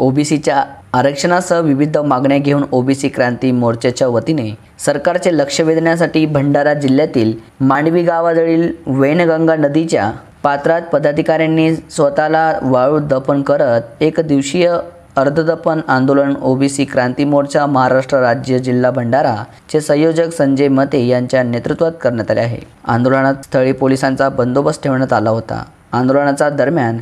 ओबीसीच्या आरक्षणासह विविध मागण्या घेऊन ओबीसी क्रांती मोर्चाच्या वतीने सरकारचे लक्ष वेधण्यासाठी भंडारा जिल्ह्यातील मांडवी गावाजवळील वैनगंगा नदीच्या पात्रात पदाधिकाऱ्यांनी स्वतःला वाळू दफन करत एक दिवसीय अर्धदपन आंदोलन ओबीसी क्रांती मोर्चा महाराष्ट्र राज्य जिल्हा भंडारा चे संयोजक संजय मते यांच्या नेतृत्वात करण्यात आले आहे आंदोलनात स्थळी पोलिसांचा बंदोबस्त ठेवण्यात आला होता आंदोलनाच्या दरम्यान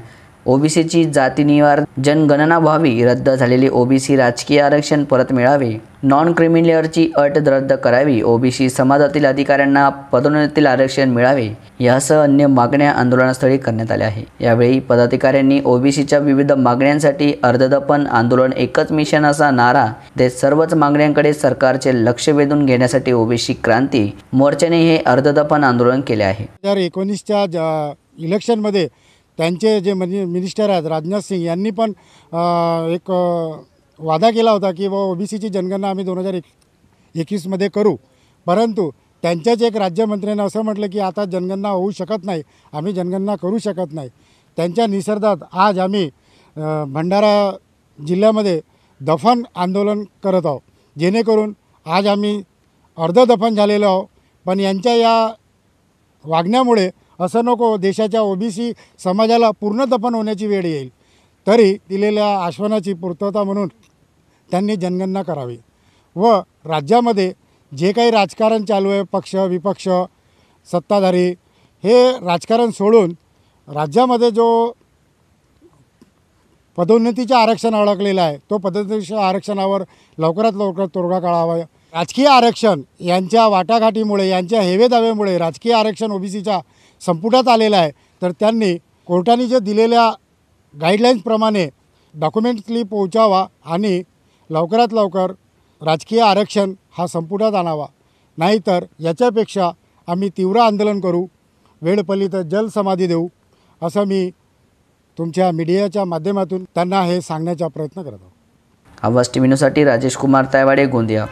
ओबीसीची जातीनिवार जनगणना व्हावी रद्द झालेली ओबीसी राजकीय आरक्षण परत मिळावे नॉन क्रिमिलेअरची अट रद्द करावी ओबीसी समाजातील अधिकाऱ्यांना पदोन्नतीतील आरक्षण मिळावे यासह अन्य मागण्या आंदोलनास्थळी करण्यात आल्या आहे यावेळी पदाधिकाऱ्यांनी ओबीसीच्या विविध मागण्यांसाठी अर्धदपन आंदोलन एकच मिशन असा नारा ते सर्वच मागण्यांकडे सरकारचे लक्ष वेधून घेण्यासाठी ओबीसी क्रांती मोर्चाने हे अर्धदपन आंदोलन केले आहे एकोणीसच्या इलेक्शनमध्ये त्यांचे जे मनि मिनिस्टर आहेत राजनाथ सिंग यांनी पण एक वादा केला होता की व ओबीसीची जनगणना आम्ही दोन हजार एक एकवीसमध्ये करू परंतु त्यांच्याच एक राज्यमंत्र्यांना असं म्हटलं की आता जनगणना होऊ शकत नाही आम्ही जनगणना करू शकत नाही त्यांच्या निसर्गात आज आम्ही भंडारा जिल्ह्यामध्ये दफन आंदोलन करत आहोत जेणेकरून आज आम्ही अर्ध दफन झालेलो आहोत पण यांच्या या वागण्यामुळे असं नको देशाच्या ओबीसी समाजाला पूर्ण दफन होण्याची वेळ येईल तरी दिलेल्या आश्वनाची पूर्तता म्हणून त्यांनी जनगणना करावी व राज्यामध्ये जे काही राजकारण चालू आहे पक्ष विपक्ष सत्ताधारी हे राजकारण सोडून राज्यामध्ये जो पदोन्नतीच्या आरक्षण अडकलेला आहे तो पदोन्नतीच्या आरक्षणावर लवकरात लवकर तोडगा काढावा राजकीय आरक्षण यांच्या वाटाघाटीमुळे यांच्या हेवेदावेमुळे राजकीय आरक्षण ओबीसीच्या संपुटात आलेला आहे तर त्यांनी कोर्टाने जे दिलेल्या गाईडलाईन्सप्रमाणे डॉक्युमेंट्सली पोहोचावा आणि लवकरात लवकर राजकीय आरक्षण हा संपुटात आणावा नाहीतर याच्यापेक्षा आम्ही तीव्र आंदोलन करू वेळपलीत जलसमाधी देऊ असं मी तुमच्या मीडियाच्या माध्यमातून त्यांना हे सांगण्याचा प्रयत्न करत आहोत आवाज टी राजेश कुमार तायवाडे गोंदिया